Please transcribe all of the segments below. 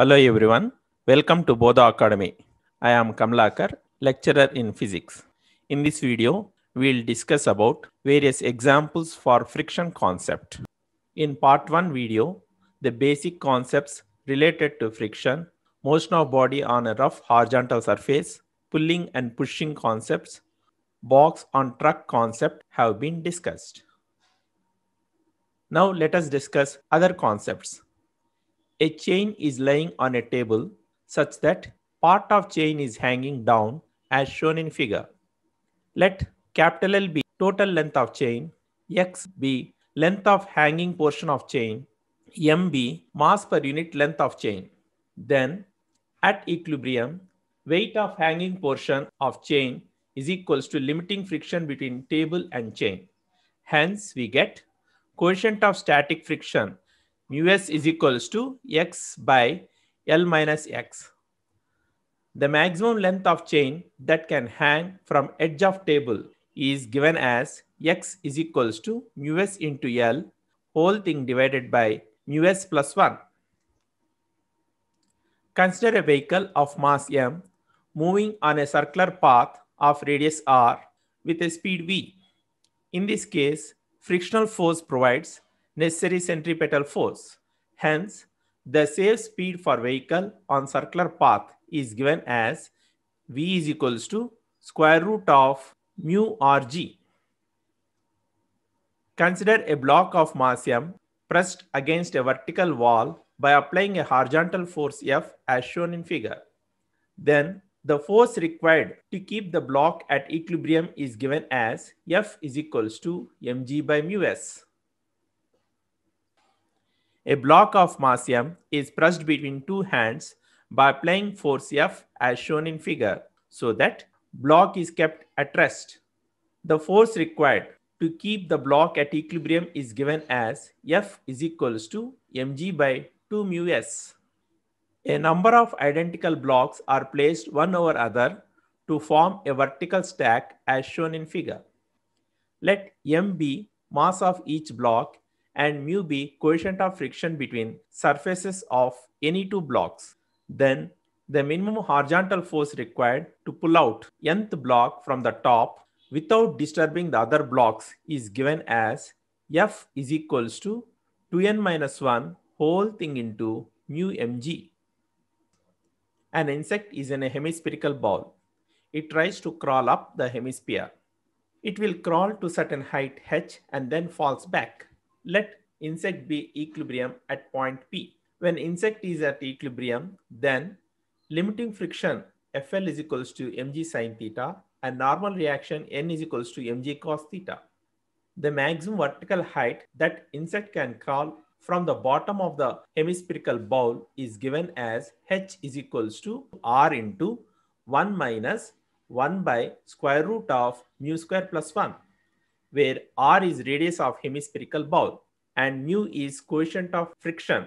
Hello everyone. Welcome to Bodha Academy. I am Kamlakar, lecturer in physics. In this video, we'll discuss about various examples for friction concept. In part 1 video, the basic concepts related to friction, motion of body on a rough horizontal surface, pulling and pushing concepts, box on truck concept have been discussed. Now let us discuss other concepts a chain is laying on a table such that part of chain is hanging down as shown in figure. Let capital L be total length of chain, X be length of hanging portion of chain, M be mass per unit length of chain. Then at equilibrium, weight of hanging portion of chain is equals to limiting friction between table and chain. Hence we get quotient of static friction mu s is equals to x by L minus x. The maximum length of chain that can hang from edge of table is given as x is equals to mu s into L whole thing divided by mu s plus 1. Consider a vehicle of mass m moving on a circular path of radius r with a speed v. In this case, frictional force provides necessary centripetal force. Hence, the safe speed for vehicle on circular path is given as V is equals to square root of mu RG. Consider a block of mass M pressed against a vertical wall by applying a horizontal force F as shown in figure. Then the force required to keep the block at equilibrium is given as F is equals to mg by mu s. A block of mass M is pressed between two hands by applying force F as shown in figure so that block is kept at rest. The force required to keep the block at equilibrium is given as F is equals to mg by 2 mu s. A number of identical blocks are placed one over other to form a vertical stack as shown in figure. Let m be mass of each block and mu be coefficient of friction between surfaces of any two blocks, then the minimum horizontal force required to pull out nth block from the top without disturbing the other blocks is given as F is equals to 2n minus 1 whole thing into mu mg. An insect is in a hemispherical ball. It tries to crawl up the hemisphere. It will crawl to certain height h and then falls back let insect be equilibrium at point P. When insect is at equilibrium, then limiting friction FL is equals to mg sine theta and normal reaction N is equals to mg cos theta. The maximum vertical height that insect can crawl from the bottom of the hemispherical bowl is given as h is equals to r into 1 minus 1 by square root of mu square plus 1 where r is radius of hemispherical bowl and mu is coefficient of friction.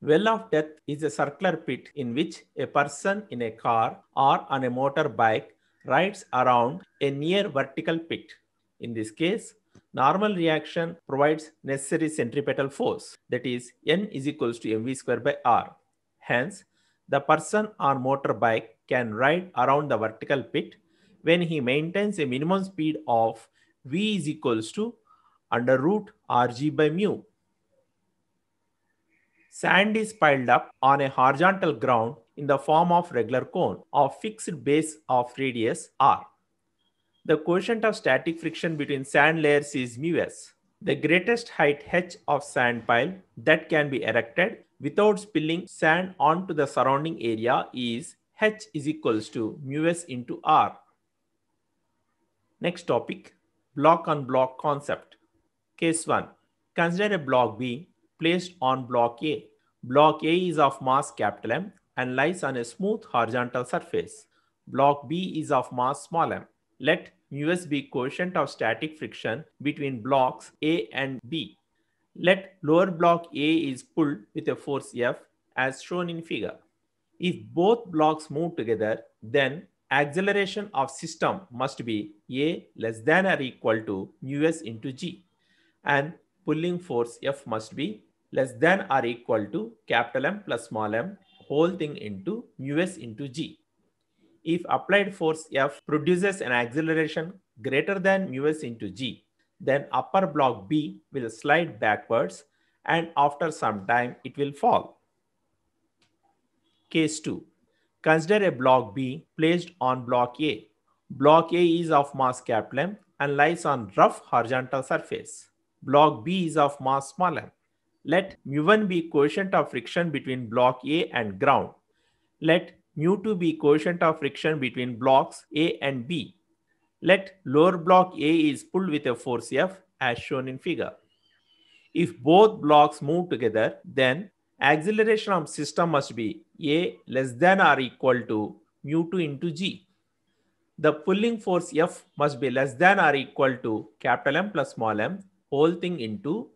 Well of death is a circular pit in which a person in a car or on a motorbike rides around a near vertical pit. In this case, normal reaction provides necessary centripetal force that is n is equals to mv square by r. Hence, the person on motorbike can ride around the vertical pit when he maintains a minimum speed of v is equals to under root rg by mu. Sand is piled up on a horizontal ground in the form of regular cone of fixed base of radius r. The quotient of static friction between sand layers is mu s. The greatest height h of sand pile that can be erected without spilling sand onto the surrounding area is h is equals to mu s into r. Next topic, block on block concept. Case 1. Consider a block B placed on block A. Block A is of mass capital M and lies on a smooth horizontal surface. Block B is of mass small m. Let mu s be quotient of static friction between blocks A and B. Let lower block A is pulled with a force F as shown in figure. If both blocks move together, then acceleration of system must be A less than or equal to mu s into g and pulling force F must be less than or equal to capital M plus small m whole thing into mu s into g. If applied force F produces an acceleration greater than mu s into g, then upper block B will slide backwards and after some time it will fall. Case 2. Consider a block B placed on block A. Block A is of mass capital M and lies on rough horizontal surface. Block B is of mass small m. Let mu1 be quotient of friction between block A and ground. Let mu2 be quotient of friction between blocks A and B. Let lower block A is pulled with a force F as shown in figure. If both blocks move together, then acceleration of system must be A less than or equal to mu 2 into G. The pulling force F must be less than or equal to capital M plus small m whole thing into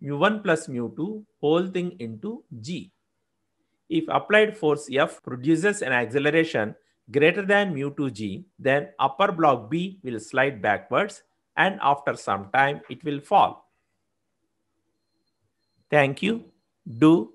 mu 1 plus mu 2 whole thing into G. If applied force F produces an acceleration greater than mu 2 G, then upper block B will slide backwards and after some time it will fall. Thank you do